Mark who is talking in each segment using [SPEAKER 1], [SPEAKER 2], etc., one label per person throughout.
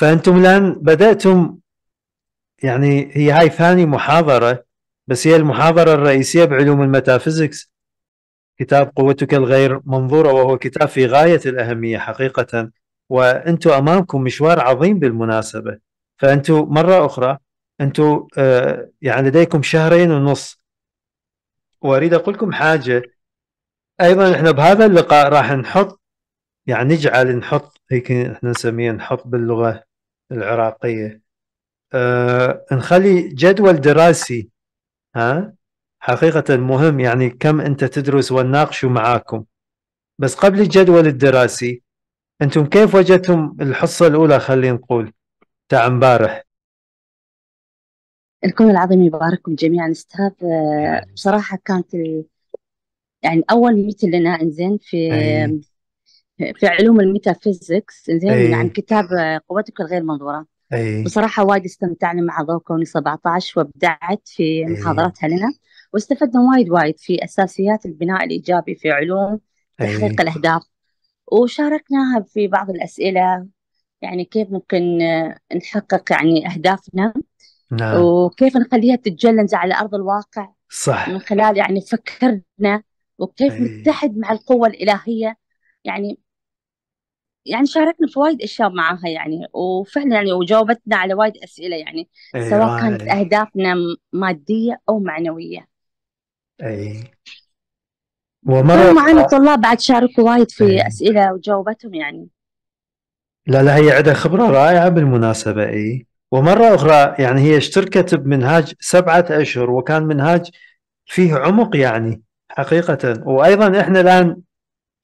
[SPEAKER 1] فانتم الان بداتم يعني هي هاي ثاني محاضره بس هي المحاضره الرئيسيه بعلوم الميتافيزكس كتاب قوتك الغير منظوره وهو كتاب في غايه الاهميه حقيقه وانتم امامكم مشوار عظيم بالمناسبه فانتم مره اخرى انتم آه، يعني لديكم شهرين ونص واريد اقول لكم حاجه ايضا احنا بهذا اللقاء راح نحط يعني نجعل نحط هيك احنا نسميه نحط باللغه العراقية أه نخلي جدول دراسي ها حقيقة مهم يعني كم أنت تدرس ونناقشوا معاكم بس قبل الجدول الدراسي أنتم كيف وجدتم الحصة الأولى خلينا نقول تاع امبارح
[SPEAKER 2] الكل العظيم يبارككم جميعا استاذ آه، بصراحة كانت يعني أول ميت لنا إنزين في أي. في علوم الميتافيزيكس زين أيه. عن يعني كتاب قوتك الغير منظوره أيه. بصراحه وايد استمتعنا مع ضوء كوني 17 وابدعت في إيه. محاضراتها لنا واستفدنا وايد وايد في اساسيات البناء الايجابي في علوم تحقيق إيه. الاهداف وشاركناها في بعض الاسئله يعني كيف ممكن نحقق يعني اهدافنا نعم. وكيف نخليها تتجلى على ارض الواقع صح من خلال يعني فكرنا وكيف أيه. نتحد مع القوه الالهيه يعني يعني شاركنا في وايد اشياء معاها يعني وفعلا يعني وجاوبتنا على وايد اسئله يعني أيوة. سواء إيه، كانت آه. اهدافنا ماديه او معنويه
[SPEAKER 1] اي ومرة معنا طلاب
[SPEAKER 2] بعد شاركوا وايد في أيوة. اسئله وجاوبتهم يعني
[SPEAKER 1] لا لا هي عندها خبره رائعه بالمناسبه اي ومره اخرى يعني هي اشتركت بمنهاج سبعه اشهر وكان منهاج فيه عمق يعني حقيقه وايضا احنا الان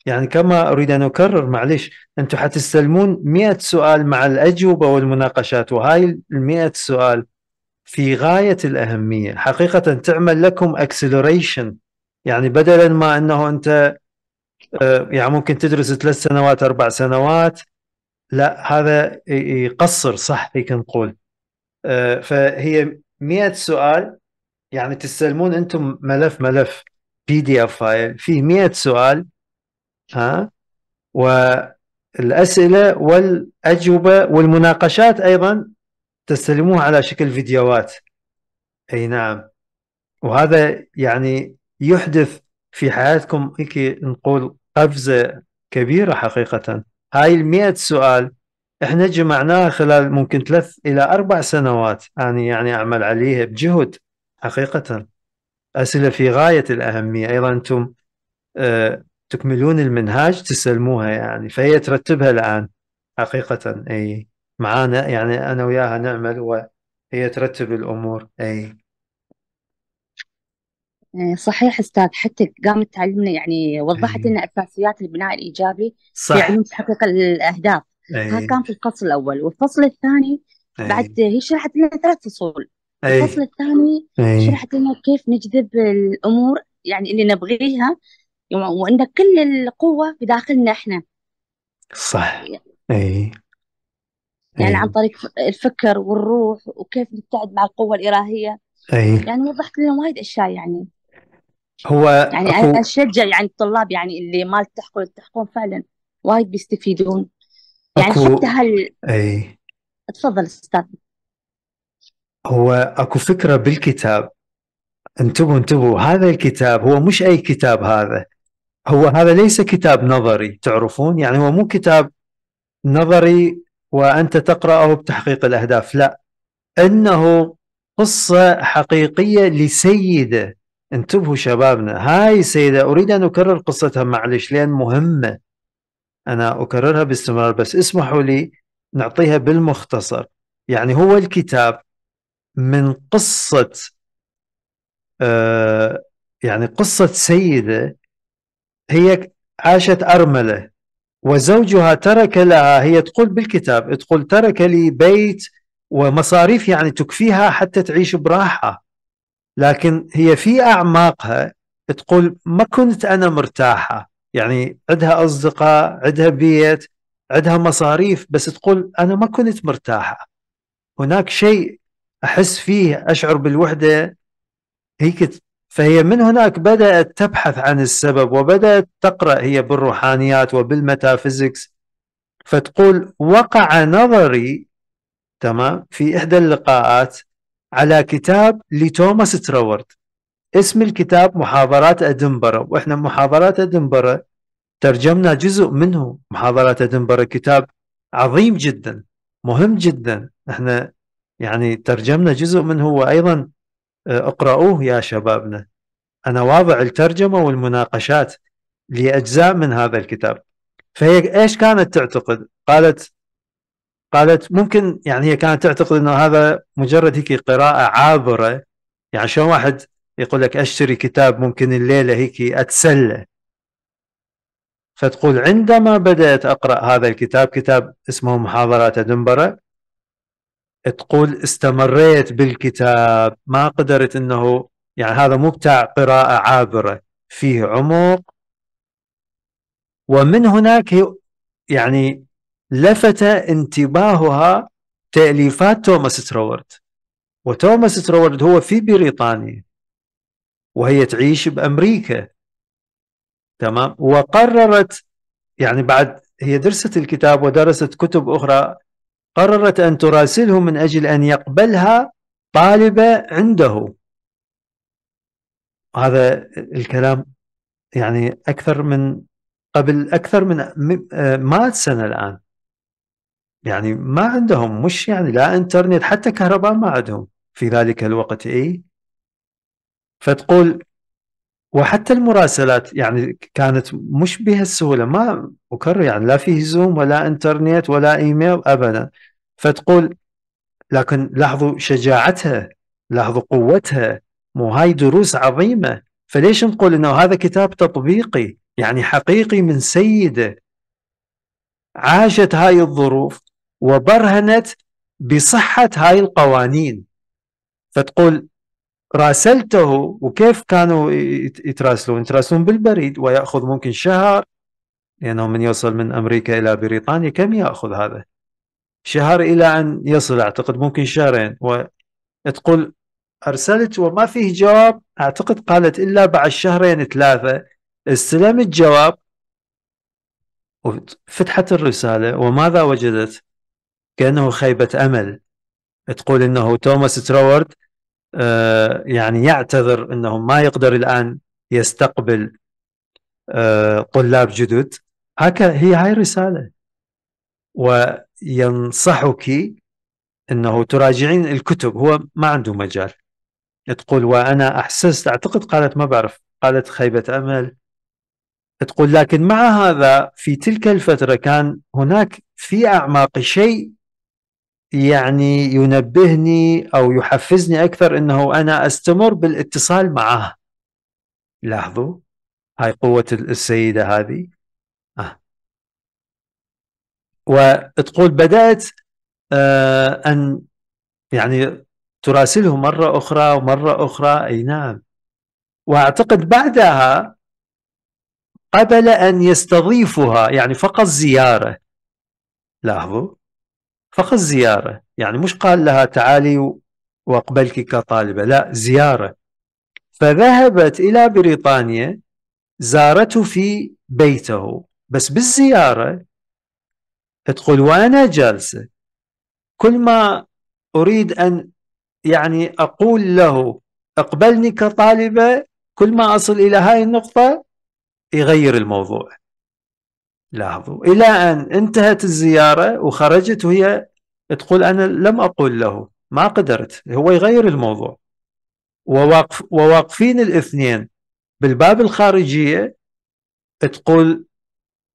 [SPEAKER 1] يعني كما اريد ان اكرر معلش انتم حتستلمون 100 سؤال مع الاجوبه والمناقشات وهاي ال 100 سؤال في غايه الاهميه حقيقه تعمل لكم اكسلريشن يعني بدلا ما انه انت آه، يعني ممكن تدرس ثلاث سنوات اربع سنوات لا هذا يقصر صح هيك نقول آه، فهي 100 سؤال يعني تستلمون انتم ملف ملف بي دي اف فايل فيه 100 سؤال ها والأسئلة والأجوبة والمناقشات أيضا تستلموها على شكل فيديوهات أي نعم وهذا يعني يحدث في حياتكم هيك نقول قفزة كبيرة حقيقة هاي ال سؤال احنا جمعناها خلال ممكن ثلاث إلى أربع سنوات يعني يعني أعمل عليها بجهد حقيقة أسئلة في غاية الأهمية أيضا أنتم آه، تكملون المنهاج تسلموها يعني فهي ترتبها الآن حقيقة أي معانا يعني أنا وياها نعمل وهي ترتب الأمور أي
[SPEAKER 2] آه، صحيح استاذ حتى قامت تعلمنا يعني وضحت لنا اساسيات البناء الايجابي صح. في علم تحقيق الاهداف هذا كان في الفصل الاول والفصل الثاني أي. بعد هي شرحت لنا ثلاث فصول الفصل الثاني شرحت لنا كيف نجذب الامور يعني اللي نبغيها وعندها كل القوه بداخلنا احنا
[SPEAKER 1] صح اي إيه. يعني أي. عن
[SPEAKER 2] طريق الفكر والروح وكيف نبتعد مع القوه الالهيه اي يعني وضحت لنا وايد اشياء يعني
[SPEAKER 1] هو يعني هو... انا
[SPEAKER 2] اشجع يعني الطلاب يعني اللي ما التحقوا يلتحقون فعلا وايد بيستفيدون
[SPEAKER 1] يعني أكو... حتى هال اي
[SPEAKER 2] تفضل استاذ
[SPEAKER 1] هو اكو فكره بالكتاب انتبهوا انتبهوا هذا الكتاب هو مش اي كتاب هذا هو هذا ليس كتاب نظري تعرفون يعني هو مو كتاب نظري وانت تقراه بتحقيق الاهداف لا انه قصه حقيقيه لسيده انتبهوا شبابنا هاي سيده اريد ان اكرر قصتها معلش لان مهمه انا اكررها باستمرار بس اسمحوا لي نعطيها بالمختصر يعني هو الكتاب من قصه آه يعني قصه سيده هي عاشت أرملة وزوجها ترك لها هي تقول بالكتاب تقول ترك لي بيت ومصاريف يعني تكفيها حتى تعيش براحة لكن هي في أعماقها تقول ما كنت أنا مرتاحة يعني عندها أصدقاء عندها بيت عندها مصاريف بس تقول أنا ما كنت مرتاحة هناك شيء أحس فيه أشعر بالوحدة هيك فهي من هناك بدأت تبحث عن السبب وبدأت تقرأ هي بالروحانيات وبالميتافيزيكس فتقول وقع نظري تمام في إحدى اللقاءات على كتاب لتوماس تراورد اسم الكتاب محاضرات أدنبرة وإحنا محاضرات أدنبرة ترجمنا جزء منه محاضرات أدنبرة كتاب عظيم جدا مهم جدا احنا يعني ترجمنا جزء منه وأيضا اقرأوه يا شبابنا أنا واضع الترجمة والمناقشات لأجزاء من هذا الكتاب فهي إيش كانت تعتقد قالت قالت ممكن يعني هي كانت تعتقد أنه هذا مجرد هيك قراءة عابرة يعني شلون واحد يقول لك أشتري كتاب ممكن الليلة هيك أتسلى فتقول عندما بدأت أقرأ هذا الكتاب كتاب اسمه محاضرات أدنبرة تقول استمريت بالكتاب ما قدرت انه يعني هذا مو بتاع قراءة عابرة فيه عمق ومن هناك يعني لفت انتباهها تأليفات توماس تروورد وتوماس تروورد هو في بريطانيا وهي تعيش بأمريكا تمام وقررت يعني بعد هي درست الكتاب ودرست كتب أخرى قررت أن تراسله من أجل أن يقبلها طالبة عنده هذا الكلام يعني أكثر من قبل أكثر من مائة سنة الآن يعني ما عندهم مش يعني لا انترنت حتى كهرباء ما عندهم في ذلك الوقت اي فتقول وحتى المراسلات يعني كانت مش بهالسهوله ما اكرر يعني لا فيه زوم ولا انترنت ولا ايميل ابدا فتقول لكن لاحظوا شجاعتها لاحظوا قوتها مو هاي دروس عظيمه فليش نقول انه هذا كتاب تطبيقي يعني حقيقي من سيده عاشت هاي الظروف وبرهنت بصحه هاي القوانين فتقول راسلته وكيف كانوا يتراسلون يتراسلون بالبريد ويأخذ ممكن شهر لأنه يعني من يصل من أمريكا إلى بريطانيا كم يأخذ هذا شهر إلى أن يصل أعتقد ممكن شهرين وتقول أرسلت وما فيه جواب أعتقد قالت إلا بعد شهرين ثلاثة استلم الجواب وفتحت الرسالة وماذا وجدت كأنه خيبة أمل تقول إنه توماس تروورد آه، يعني يعتذر انه ما يقدر الان يستقبل آه، طلاب جدد هكذا هي هاي الرساله وينصحك انه تراجعين الكتب هو ما عنده مجال تقول وانا احسست اعتقد قالت ما بعرف قالت خيبه امل تقول لكن مع هذا في تلك الفتره كان هناك في اعماقي شيء يعني ينبهني او يحفزني اكثر انه انا استمر بالاتصال معه لاحظوا هاي قوه السيده هذه آه. وتقول بدات آه ان يعني تراسله مره اخرى ومره اخرى اي نعم واعتقد بعدها قبل ان يستضيفها يعني فقط زياره لاحظوا فقط زيارة يعني مش قال لها تعالي وأقبلك كطالبة لا زيارة فذهبت إلى بريطانيا زارته في بيته بس بالزيارة تقول وأنا جالسة كل ما أريد أن يعني أقول له أقبلني كطالبة كل ما أصل إلى هاي النقطة يغير الموضوع لاحظوا إلى أن انتهت الزيارة وخرجت وهي تقول أنا لم أقول له ما قدرت هو يغير الموضوع وواقف وواقفين الاثنين بالباب الخارجية تقول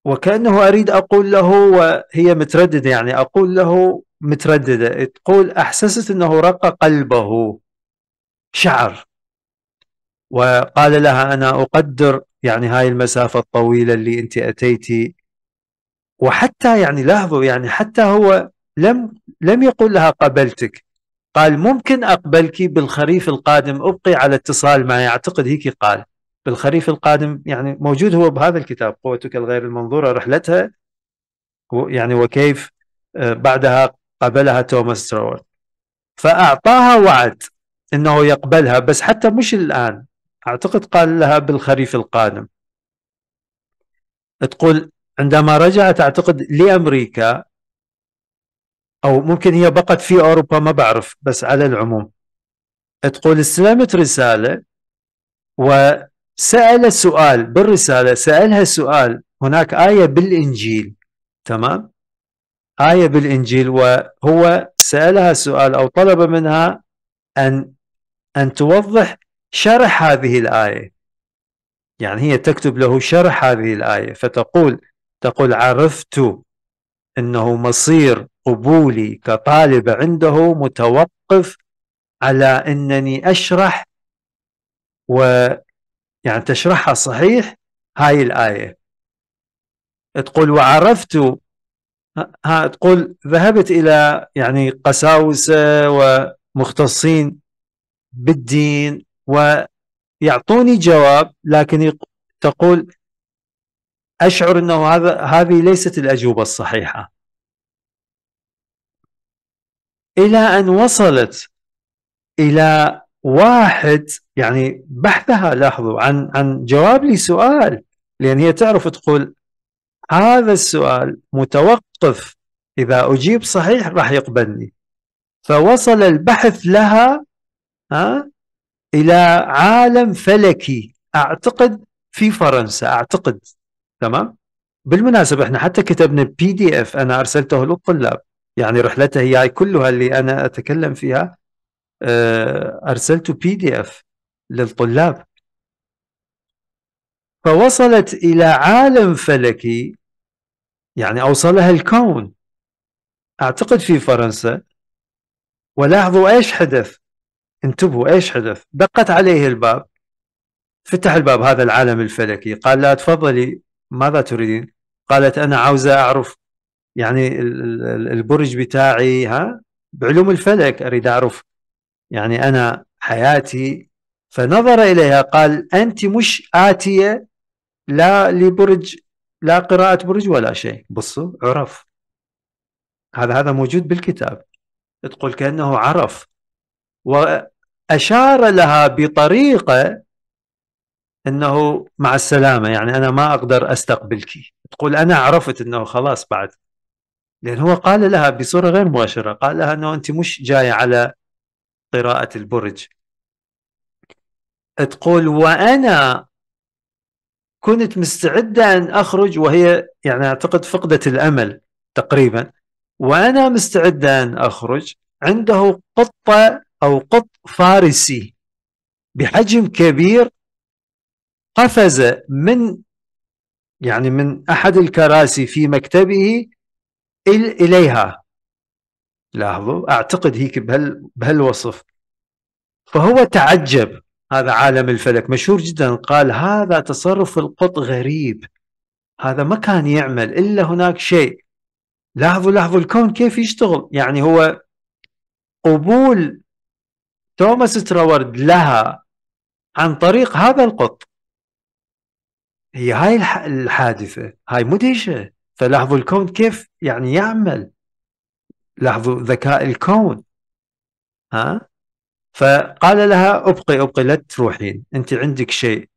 [SPEAKER 1] وكأنه أريد أقول له وهي مترددة يعني أقول له مترددة تقول أحسست أنه رق قلبه شعر وقال لها أنا أقدر يعني هاي المسافة الطويلة اللي أنت أتيتي وحتى يعني لاحظوا يعني حتى هو لم لم يقل لها قبلتك قال ممكن أقبلك بالخريف القادم أبقي على اتصال معي أعتقد هيك قال بالخريف القادم يعني موجود هو بهذا الكتاب قوتك الغير المنظورة رحلتها يعني وكيف آه، بعدها قبلها توماس تروت فأعطاها وعد أنه يقبلها بس حتى مش الآن أعتقد قال لها بالخريف القادم تقول عندما رجعت اعتقد لامريكا او ممكن هي بقت في اوروبا ما بعرف بس على العموم تقول استلمت رساله وسال سؤال بالرساله سالها سؤال هناك ايه بالانجيل تمام ايه بالانجيل وهو سالها سؤال او طلب منها ان ان توضح شرح هذه الايه يعني هي تكتب له شرح هذه الايه فتقول تقول عرفت أنه مصير قبولي كطالبة عنده متوقف على أنني أشرح و يعني تشرحها صحيح هاي الآية تقول وعرفت ها تقول ذهبت إلى يعني قساوسة ومختصين بالدين ويعطوني جواب لكن تقول اشعر انه هذا هذه ليست الاجوبه الصحيحه الى ان وصلت الى واحد يعني بحثها لاحظوا عن عن جواب لي سؤال لان هي تعرف تقول هذا السؤال متوقف اذا اجيب صحيح راح يقبلني فوصل البحث لها ها الى عالم فلكي اعتقد في فرنسا اعتقد تمام بالمناسبة احنا حتى كتبنا بي دي اف انا ارسلته للطلاب يعني رحلتها هي كلها اللي انا اتكلم فيها آه، ارسلت بي دي اف للطلاب فوصلت الى عالم فلكي يعني اوصلها الكون اعتقد في فرنسا ولاحظوا ايش حدث انتبهوا ايش حدث دقت عليه الباب فتح الباب هذا العالم الفلكي قال لا تفضلي ماذا تريدين؟ قالت انا عاوزه اعرف يعني البرج بتاعي ها بعلوم الفلك اريد اعرف يعني انا حياتي فنظر اليها قال انت مش اتيه لا لبرج لا قراءه برج ولا شيء بصوا عرف هذا هذا موجود بالكتاب تقول كانه عرف واشار لها بطريقه انه مع السلامه يعني انا ما اقدر استقبلك تقول انا عرفت انه خلاص بعد لان هو قال لها بصوره غير مباشره قال لها انه انت مش جايه على قراءه البرج تقول وانا كنت مستعده ان اخرج وهي يعني اعتقد فقدت الامل تقريبا وانا مستعده ان اخرج عنده قطه او قط فارسي بحجم كبير قفز من يعني من أحد الكراسي في مكتبه إليها لاحظوا أعتقد هيك بهال بهالوصف فهو تعجب هذا عالم الفلك مشهور جدا قال هذا تصرف القط غريب هذا ما كان يعمل إلا هناك شيء لاحظوا لاحظوا الكون كيف يشتغل يعني هو قبول توماس تراورد لها عن طريق هذا القط هي هاي الحادثه هاي مدهشه فلاحظوا الكون كيف يعني يعمل لاحظوا ذكاء الكون ها فقال لها ابقي ابقي لا تروحين انت عندك شيء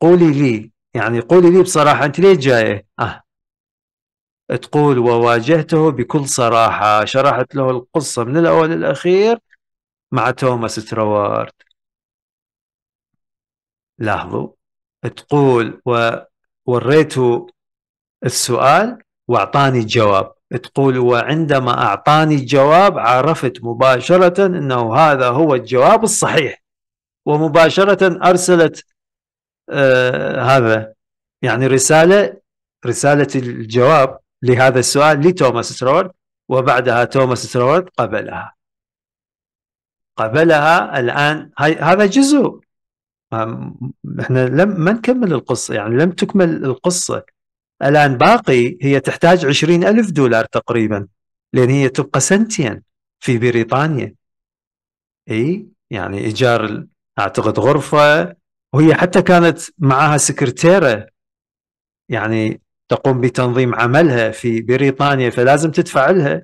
[SPEAKER 1] قولي لي يعني قولي لي بصراحه انت ليه جايه اه تقول وواجهته بكل صراحه شرحت له القصه من الاول للاخير مع توماس تروارد لاحظوا تقول ووريته السؤال واعطاني الجواب تقول وعندما اعطاني الجواب عرفت مباشره انه هذا هو الجواب الصحيح ومباشره ارسلت آه هذا يعني رساله رساله الجواب لهذا السؤال لتوماس سترورد وبعدها توماس سترورد قبلها قبلها الان هذا جزء احنا لم ما نكمل القصه يعني لم تكمل القصه الان باقي هي تحتاج عشرين ألف دولار تقريبا لان هي تبقى سنتين في بريطانيا اي يعني ايجار اعتقد غرفه وهي حتى كانت معها سكرتيره يعني تقوم بتنظيم عملها في بريطانيا فلازم تدفع لها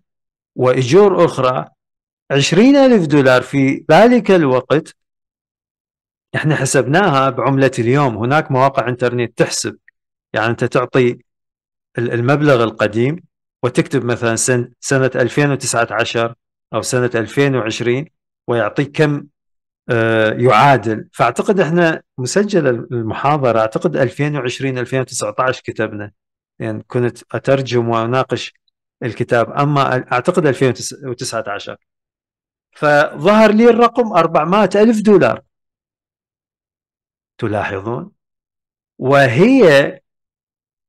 [SPEAKER 1] وأجور أخرى عشرين ألف دولار في ذلك الوقت احنا حسبناها بعمله اليوم هناك مواقع انترنت تحسب يعني انت تعطي المبلغ القديم وتكتب مثلا سنه, 2019 او سنه 2020 ويعطيك كم آه، يعادل فاعتقد احنا مسجل المحاضره اعتقد 2020 2019 كتبنا يعني كنت اترجم واناقش الكتاب اما اعتقد 2019 فظهر لي الرقم 400 الف دولار تلاحظون وهي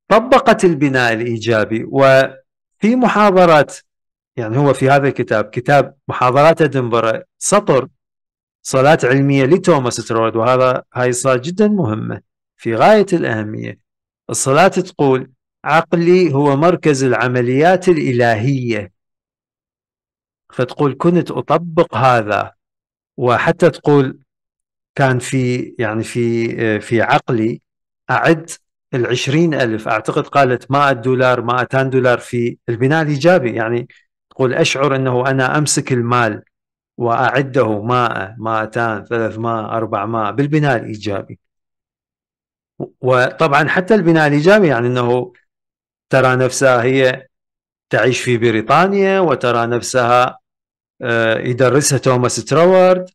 [SPEAKER 1] طبقت البناء الإيجابي وفي محاضرات يعني هو في هذا الكتاب كتاب محاضرات ادنبرا سطر صلاة علمية لتوماس ترولد وهذا هاي صلاة جدا مهمة في غاية الأهمية الصلاة تقول عقلي هو مركز العمليات الإلهية فتقول كنت أطبق هذا وحتى تقول كان في يعني في آه، في عقلي أعد ال ألف أعتقد قالت 100 دولار 200 دولار في البناء الإيجابي يعني تقول أشعر أنه أنا أمسك المال وأعده 100 200 300 400 بالبناء الإيجابي وطبعا حتى البناء الإيجابي يعني أنه ترى نفسها هي تعيش في بريطانيا وترى نفسها آه، يدرسها توماس تراورد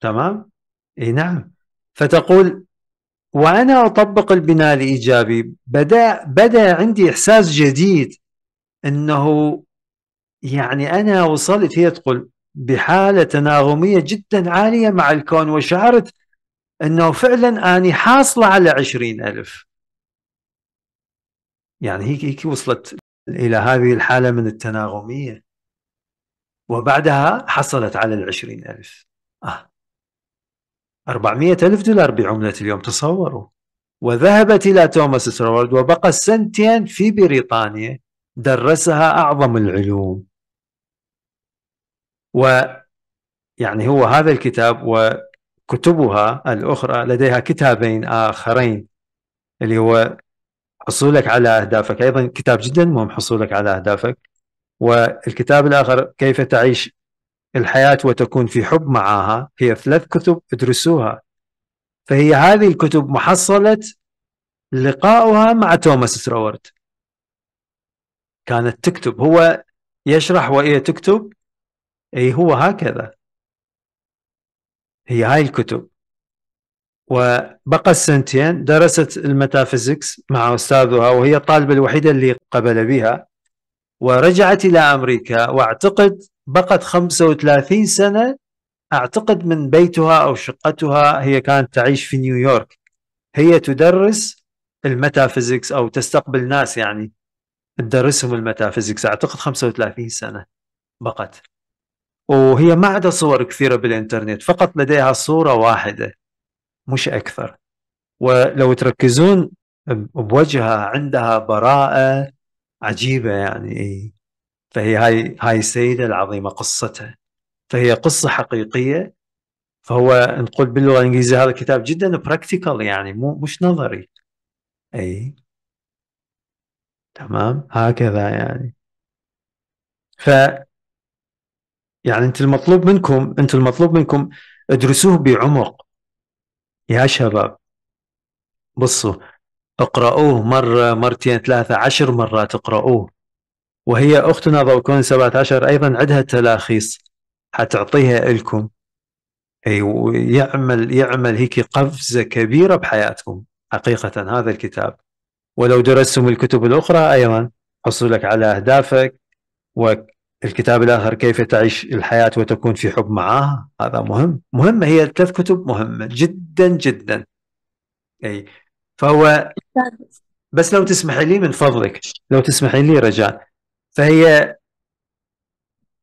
[SPEAKER 1] تمام اي نعم فتقول وانا اطبق البناء الايجابي بدا بدا عندي احساس جديد انه يعني انا وصلت هي تقول بحاله تناغميه جدا عاليه مع الكون وشعرت انه فعلا اني حاصله على عشرين الف يعني هيك هيك وصلت الى هذه الحاله من التناغميه وبعدها حصلت على العشرين الف آه. 400 ألف دولار بعملة اليوم تصوروا وذهبت إلى توماس ستروارد وبقى سنتين في بريطانيا درسها أعظم العلوم ويعني هو هذا الكتاب وكتبها الأخرى لديها كتابين آخرين اللي هو حصولك على أهدافك أيضا كتاب جدا مهم حصولك على أهدافك والكتاب الآخر كيف تعيش الحياة وتكون في حب معها هي ثلاث كتب ادرسوها فهي هذه الكتب محصلة لقاؤها مع توماس سراورد كانت تكتب هو يشرح وهي تكتب اي هو هكذا هي هاي الكتب وبقى السنتين درست الميتافيزيكس مع استاذها وهي الطالبه الوحيده اللي قبل بها ورجعت الى امريكا واعتقد بقت 35 سنة أعتقد من بيتها أو شقتها هي كانت تعيش في نيويورك هي تدرس الميتافيزيكس أو تستقبل ناس يعني تدرسهم الميتافيزيكس أعتقد 35 سنة بقت وهي ما عندها صور كثيرة بالإنترنت فقط لديها صورة واحدة مش أكثر ولو تركزون بوجهها عندها براءة عجيبة يعني فهي هاي هاي السيدة العظيمة قصتها فهي قصة حقيقية فهو نقول باللغة الإنجليزية هذا الكتاب جدا براكتيكال يعني مو مش نظري أي تمام هكذا يعني ف يعني أنت المطلوب منكم أنت المطلوب منكم ادرسوه بعمق يا شباب بصوا اقرأوه مرة مرتين ثلاثة عشر مرات اقرأوه وهي أختنا ضوكون 17 أيضا عندها تلاخيص حتعطيها إلكم أي ويعمل يعمل هيك قفزة كبيرة بحياتكم حقيقة هذا الكتاب ولو درستم الكتب الأخرى أيضا حصولك على أهدافك والكتاب الآخر كيف تعيش الحياة وتكون في حب معها هذا مهم مهمة هي الثلاث كتب مهمة جدا جدا أي فهو بس لو تسمحي لي من فضلك لو تسمحي لي رجاء فهي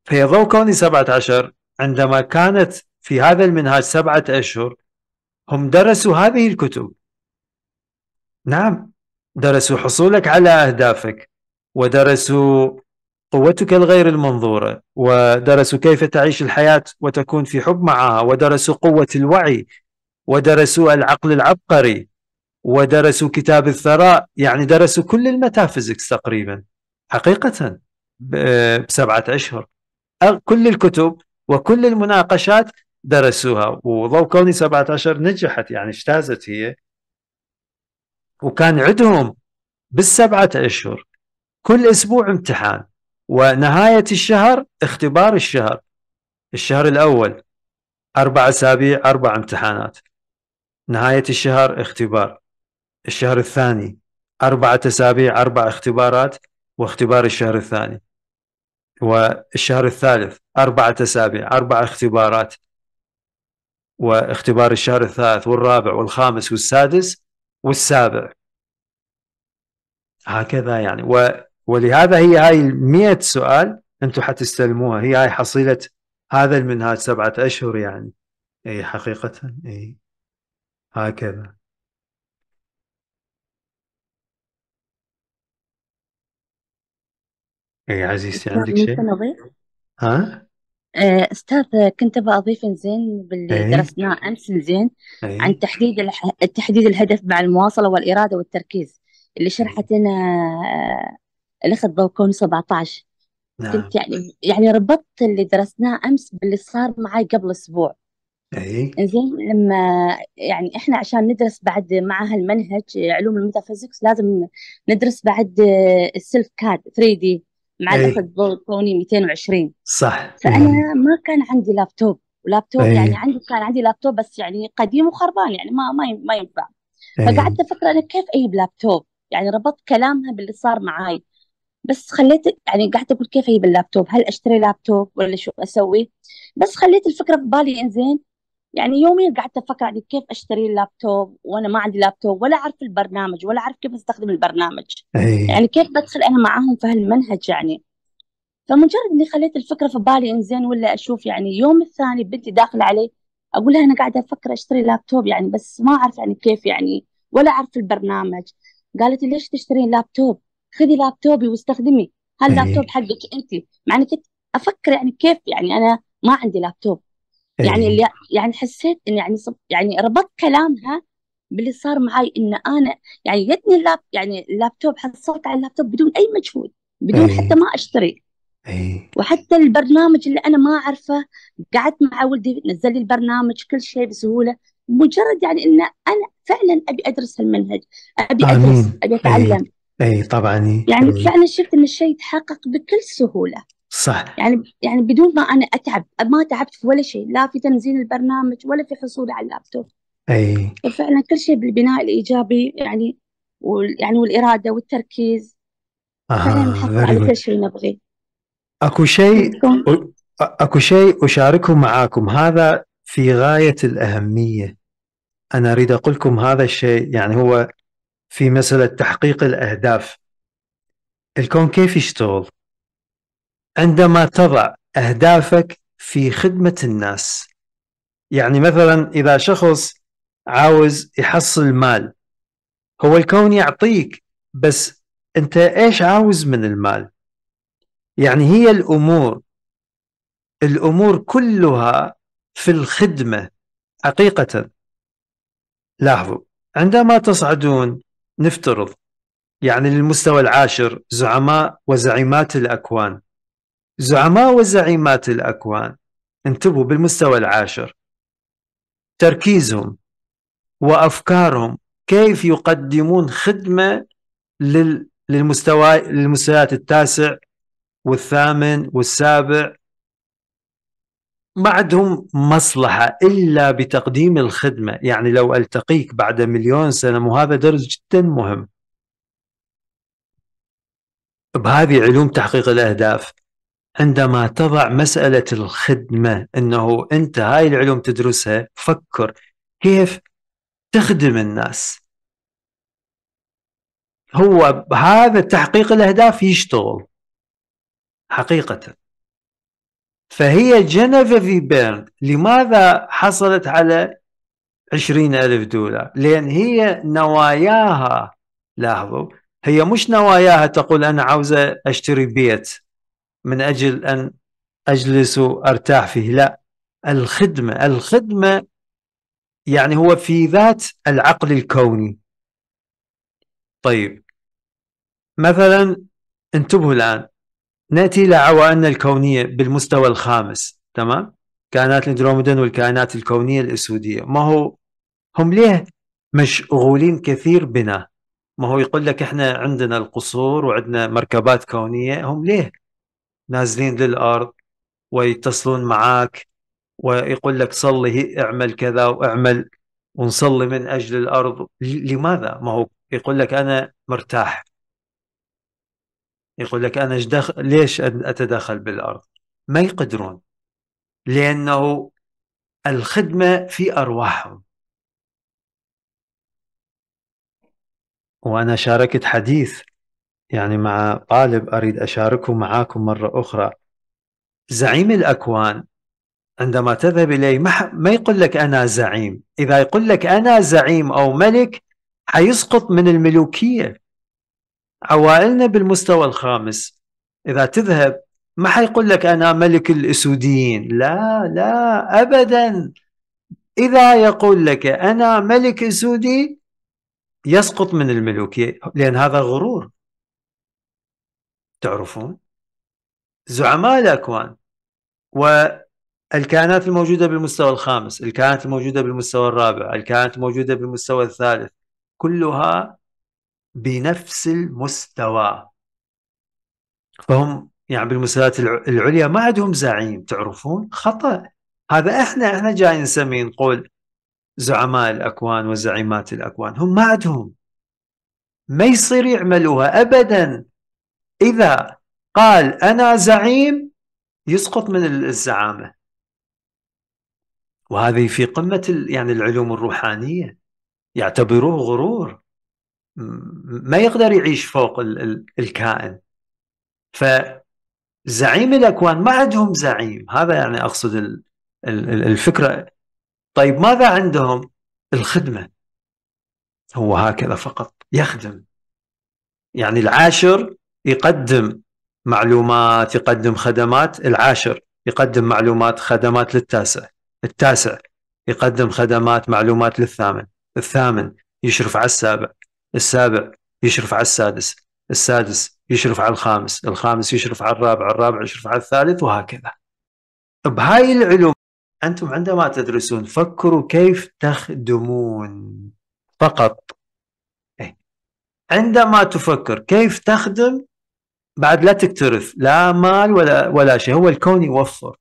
[SPEAKER 1] فهي ضوء كوني سبعة عشر عندما كانت في هذا المنهاج سبعة أشهر هم درسوا هذه الكتب نعم درسوا حصولك على أهدافك ودرسوا قوتك الغير المنظورة ودرسوا كيف تعيش الحياة وتكون في حب معها ودرسوا قوة الوعي ودرسوا العقل العبقري ودرسوا كتاب الثراء يعني درسوا كل الميتافيزيكس تقريبا حقيقة بسبعة أشهر كل الكتب وكل المناقشات درسوها وضوء كوني 17 نجحت يعني اجتازت هي وكان عندهم بالسبعة أشهر كل أسبوع امتحان ونهاية الشهر اختبار الشهر الشهر الأول أربع أسابيع أربع امتحانات نهاية الشهر اختبار الشهر الثاني أربعة أسابيع أربع اختبارات واختبار الشهر الثاني والشهر الثالث أربعة أسابيع أربع اختبارات واختبار الشهر الثالث والرابع والخامس والسادس والسابع هكذا يعني و ولهذا هي هاي المئة سؤال أنتم حتستلموها هي هاي حصيلة هذا المنهاج سبعة أشهر يعني أي حقيقة أي هكذا اي عزيزتي أستاذ عندك شيء ممكن أضيف؟ ها
[SPEAKER 2] إيه، أستاذ كنت أبغى أضيف زين باللي اي درسناه أمس زين اي عن تحديد تحديد الهدف مع المواصلة والإرادة والتركيز اللي شرحت إيه. لنا آه، الأخت ضوكون 17 نعم كنت يعني يعني ربطت اللي درسناه أمس باللي صار معي قبل أسبوع اي انزين لما يعني احنا عشان ندرس بعد مع هالمنهج علوم الميتافيزيكس لازم ندرس بعد آه، السيلف كاد 3 دي مع الاخذ بوني كوني 220
[SPEAKER 1] صح فانا
[SPEAKER 2] ما كان عندي لابتوب ولابتوب أي. يعني عندي كان عندي لابتوب بس يعني قديم وخربان يعني ما ما ما ينفع إيه. فقعدت افكر انا كيف اجيب لابتوب يعني ربطت كلامها باللي صار معاي بس خليت يعني قعدت اقول كيف اجيب اللابتوب هل اشتري لابتوب ولا شو اسوي بس خليت الفكره في بالي انزين يعني يوميا قعدت افكر يعني كيف اشتري اللابتوب وانا ما عندي لابتوب ولا اعرف البرنامج ولا اعرف كيف استخدم البرنامج أي. يعني كيف بدخل انا معاهم في هالمنهج يعني فمجرد اني خليت الفكره في بالي انزين ولا اشوف يعني يوم الثاني بنتي داخله علي اقول لها انا قاعده افكر اشتري لابتوب يعني بس ما اعرف يعني كيف يعني ولا اعرف البرنامج قالت لي ليش تشترين لابتوب خذي لابتوبي واستخدمي هاللابتوب إيه. حقك انت مع اني كنت افكر يعني كيف يعني انا ما عندي لابتوب يعني إيه. اللي يعني حسيت ان يعني صب يعني ربطت كلامها باللي صار معي ان انا يعني جتني اللاب يعني اللابتوب حصلت على اللابتوب بدون اي مجهود بدون أي. حتى ما اشتري أي. وحتى البرنامج اللي انا ما اعرفه قعدت مع ولدي نزل لي البرنامج كل شيء بسهوله مجرد يعني ان انا فعلا ابي ادرس المنهج ابي آمين. ادرس ابي إيه. اتعلم
[SPEAKER 1] أي. اي طبعا يعني إيه. فعلا
[SPEAKER 2] شفت ان الشيء يتحقق بكل سهوله صح يعني يعني بدون ما انا اتعب ما تعبت في ولا شيء لا في تنزيل البرنامج ولا في حصول على اللابتوب اي فعلا كل شيء بالبناء الايجابي يعني يعني والاراده والتركيز
[SPEAKER 1] آه على كل شيء نبغيه اكو شيء اكو شيء اشاركه معاكم هذا في غايه الاهميه انا اريد اقول لكم هذا الشيء يعني هو في مساله تحقيق الاهداف الكون كيف يشتغل؟ عندما تضع أهدافك في خدمة الناس يعني مثلا إذا شخص عاوز يحصل مال هو الكون يعطيك بس أنت إيش عاوز من المال يعني هي الأمور الأمور كلها في الخدمة حقيقة لاحظوا عندما تصعدون نفترض يعني للمستوى العاشر زعماء وزعيمات الأكوان زعماء وزعيمات الأكوان انتبهوا بالمستوى العاشر تركيزهم وأفكارهم كيف يقدمون خدمة للمستوى للمستويات التاسع والثامن والسابع ما عندهم مصلحة إلا بتقديم الخدمة يعني لو ألتقيك بعد مليون سنة وهذا درس جدا مهم بهذه علوم تحقيق الأهداف عندما تضع مسألة الخدمة أنه أنت هاي العلوم تدرسها فكر كيف تخدم الناس هو هذا تحقيق الأهداف يشتغل حقيقة فهي جنفيفي بيرد لماذا حصلت على عشرين ألف دولار لأن هي نواياها لاحظوا هي مش نواياها تقول أنا عاوزة أشتري بيت من أجل أن أجلس وأرتاح فيه لا الخدمة الخدمة يعني هو في ذات العقل الكوني طيب مثلا انتبهوا الآن نأتي إلى عوائلنا الكونية بالمستوى الخامس تمام كائنات الاندروميدان والكائنات الكونية الأسودية ما هو هم ليه مشغولين كثير بنا ما هو يقول لك احنا عندنا القصور وعندنا مركبات كونية هم ليه نازلين للارض ويتصلون معك ويقول لك صلي اعمل كذا واعمل ونصلي من اجل الارض لماذا؟ ما هو يقول لك انا مرتاح يقول لك انا دخل ليش اتدخل بالارض؟ ما يقدرون لانه الخدمه في ارواحهم وانا شاركت حديث يعني مع طالب أريد أشاركه معاكم مرة أخرى زعيم الأكوان عندما تذهب إليه ما, ما يقول لك أنا زعيم إذا يقول لك أنا زعيم أو ملك حيسقط من الملوكية عوائلنا بالمستوى الخامس إذا تذهب ما حيقول لك أنا ملك الأسوديين لا لا أبدا إذا يقول لك أنا ملك أسودي يسقط من الملوكية لأن هذا غرور تعرفون زعماء الأكوان والكائنات الموجودة بالمستوى الخامس الكائنات الموجودة بالمستوى الرابع الكائنات الموجودة بالمستوى الثالث كلها بنفس المستوى فهم يعني بالمستويات العليا ما عندهم زعيم تعرفون خطأ هذا احنا احنا جايين نسمي نقول زعماء الاكوان وزعيمات الاكوان هم ما عندهم ما يصير يعملوها ابدا إذا قال أنا زعيم يسقط من الزعامة وهذه في قمة يعني العلوم الروحانية يعتبروه غرور ما يقدر يعيش فوق ال ال الكائن فزعيم الأكوان ما عندهم زعيم هذا يعني أقصد ال ال الفكرة طيب ماذا عندهم الخدمة هو هكذا فقط يخدم يعني العاشر يقدم معلومات يقدم خدمات العاشر يقدم معلومات خدمات للتاسع التاسع يقدم خدمات معلومات للثامن الثامن يشرف على السابع السابع يشرف على السادس السادس يشرف على الخامس الخامس يشرف على الرابع الرابع يشرف على الثالث وهكذا بهاي العلوم أنتم عندما تدرسون فكروا كيف تخدمون فقط إيه. عندما تفكر كيف تخدم بعد لا تكترث لا مال ولا ولا شيء هو الكون يوفر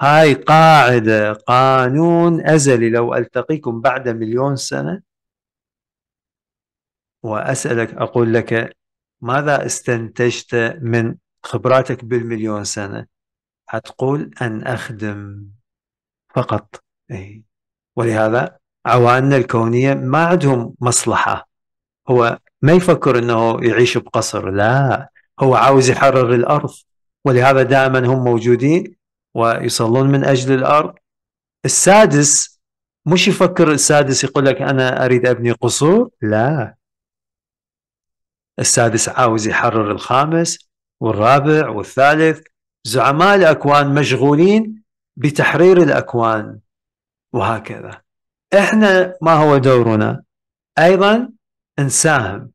[SPEAKER 1] هاي قاعدة قانون أزلي لو ألتقيكم بعد مليون سنة وأسألك أقول لك ماذا استنتجت من خبراتك بالمليون سنة حتقول أن أخدم فقط أي. ولهذا عواننا الكونية ما عندهم مصلحة هو ما يفكر أنه يعيش بقصر لا هو عاوز يحرر الارض ولهذا دائما هم موجودين ويصلون من اجل الارض السادس مش يفكر السادس يقول لك انا اريد ابني قصور لا السادس عاوز يحرر الخامس والرابع والثالث زعماء الاكوان مشغولين بتحرير الاكوان وهكذا احنا ما هو دورنا ايضا نساهم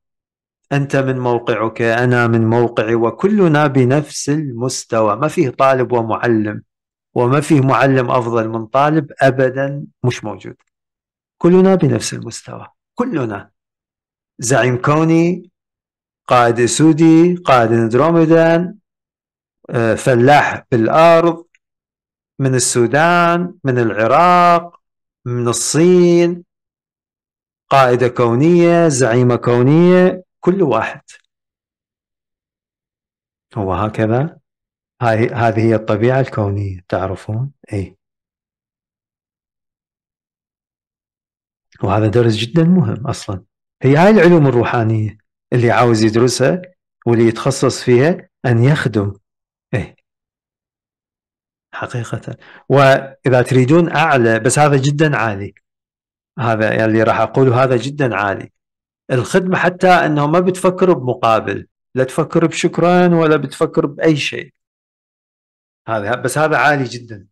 [SPEAKER 1] أنت من موقعك أنا من موقعي وكلنا بنفس المستوى ما فيه طالب ومعلم وما فيه معلم أفضل من طالب أبدا مش موجود كلنا بنفس المستوى كلنا زعيم كوني قائد أسودي قائد اندروميدان آه، فلاح بالأرض من السودان من العراق من الصين قائدة كونية زعيمة كونية كل واحد هو هكذا هاي هذه هي الطبيعة الكونية تعرفون أي وهذا درس جدا مهم أصلا هي هاي العلوم الروحانية اللي عاوز يدرسها واللي يتخصص فيها أن يخدم أي حقيقة وإذا تريدون أعلى بس هذا جدا عالي هذا اللي راح أقوله هذا جدا عالي الخدمه حتى انه ما بتفكر بمقابل لا تفكر بشكرا ولا بتفكر باي شيء هذا بس هذا عالي جدا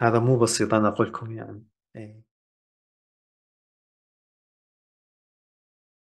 [SPEAKER 1] هذا مو بسيط انا اقول لكم يعني إيه.